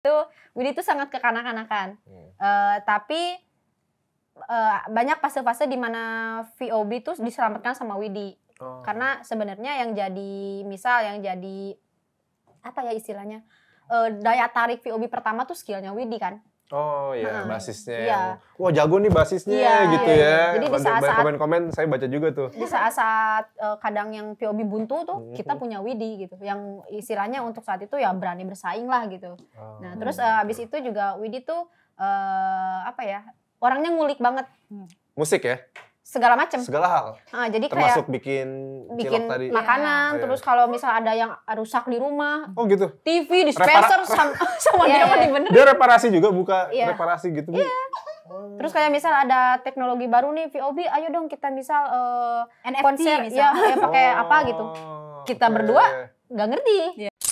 itu Widi itu sangat kekanak-kanakan. Hmm. Uh, tapi uh, banyak fase-fase di mana VOB itu diselamatkan sama Widi. Oh. Karena sebenarnya yang jadi misal yang jadi apa ya istilahnya? Uh, daya tarik VOB pertama tuh skillnya Widi kan. Oh iya, hmm. basisnya. Iya. Wah jago nih basisnya iya, iya, gitu iya. ya. Jadi di saat-saat komen-komen saya baca juga tuh. Di saat-saat uh, kadang yang POB buntu tuh hmm kita punya Widi gitu, yang istilahnya untuk saat itu ya berani bersaing lah gitu. Hmm. Nah terus uh, eh, abis itu juga Widi tuh uh, apa ya orangnya ngulik banget. Musik ya? segala macam segala hal nah, jadi termasuk kayak bikin bikin tadi. makanan yeah. terus kalau misal ada yang rusak di rumah oh gitu TV dispenser Repara sama, sama yeah, dia yeah. Iya, iya. dia reparasi juga buka yeah. reparasi gitu yeah. Terus kayak misal ada teknologi baru nih VOB, ayo dong kita misal uh, eh, NFT konser misal. ya, ya pakai oh, apa gitu. Kita okay. berdua nggak ngerti. Yeah.